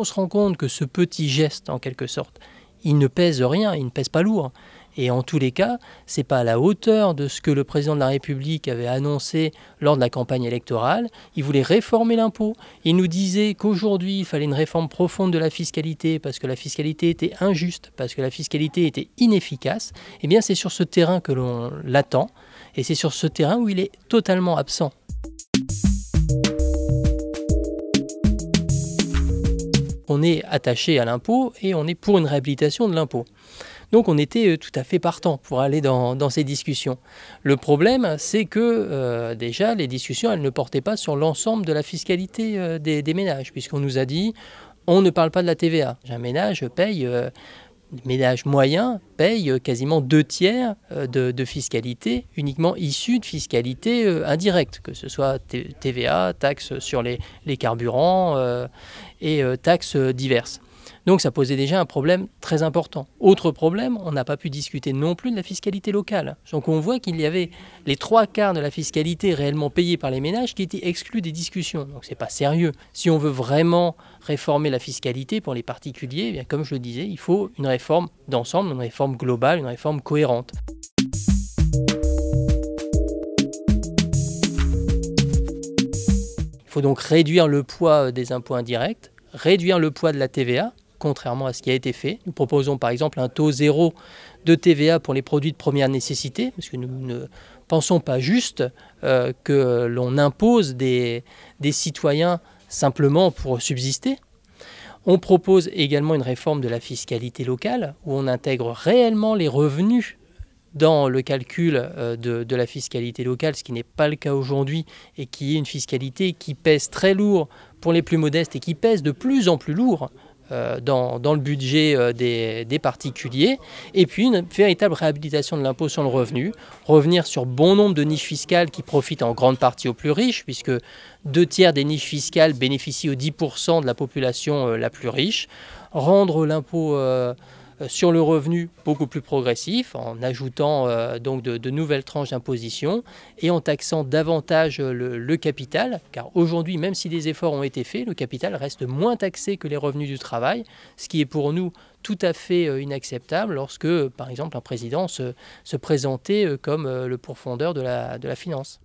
On se rend compte que ce petit geste, en quelque sorte, il ne pèse rien, il ne pèse pas lourd. Et en tous les cas, c'est pas à la hauteur de ce que le président de la République avait annoncé lors de la campagne électorale. Il voulait réformer l'impôt. Il nous disait qu'aujourd'hui, il fallait une réforme profonde de la fiscalité parce que la fiscalité était injuste, parce que la fiscalité était inefficace. Eh bien, c'est sur ce terrain que l'on l'attend et c'est sur ce terrain où il est totalement absent. on est attaché à l'impôt et on est pour une réhabilitation de l'impôt. Donc on était euh, tout à fait partant pour aller dans, ces discussions. Le problème, c'est que euh, déjà, les discussions, elles ne portaient pas sur l'ensemble de la fiscalité euh, des, ménages, puisqu'on nous a dit, on ne parle pas de la TVA. Un ménage paye les ménages moyens payent euh, quasiment deux tiers euh, de, fiscalité uniquement issue de fiscalité euh, indirecte, que ce soit TVA, taxes sur les, carburants et taxes diverses. Donc ça posait déjà un problème très important. Autre problème, on n'a pas pu discuter non plus de la fiscalité locale. Donc on voit qu'il y avait les trois quarts de la fiscalité réellement payée par les ménages qui étaient exclus des discussions. Donc ce n'est pas sérieux. Si on veut vraiment réformer la fiscalité pour les particuliers, eh bien comme je le disais, il faut une réforme d'ensemble, une réforme globale, une réforme cohérente. Il faut donc réduire le poids des impôts indirects réduire le poids de la TVA, contrairement à ce qui a été fait. Nous proposons par exemple un taux zéro de TVA pour les produits de première nécessité, parce que nous ne pensons pas juste euh, que l'on impose des, citoyens simplement pour subsister. On propose également une réforme de la fiscalité locale, où on intègre réellement les revenus dans le calcul euh, de, la fiscalité locale, ce qui n'est pas le cas aujourd'hui, et qui est une fiscalité qui pèse très lourd pour les plus modestes et qui pèsent de plus en plus lourd euh, dans, le budget euh, des, particuliers, et puis une véritable réhabilitation de l'impôt sur le revenu, revenir sur bon nombre de niches fiscales qui profitent en grande partie aux plus riches, puisque deux tiers des niches fiscales bénéficient aux 10% de la population euh, la plus riche, rendre l'impôt... Euh, sur le revenu beaucoup plus progressif, en ajoutant euh, donc de, nouvelles tranches d'imposition et en taxant davantage le, capital, car aujourd'hui, même si des efforts ont été faits, le capital reste moins taxé que les revenus du travail, ce qui est pour nous tout à fait euh, inacceptable lorsque, par exemple, un président se, présentait comme le pourfondeur de la finance.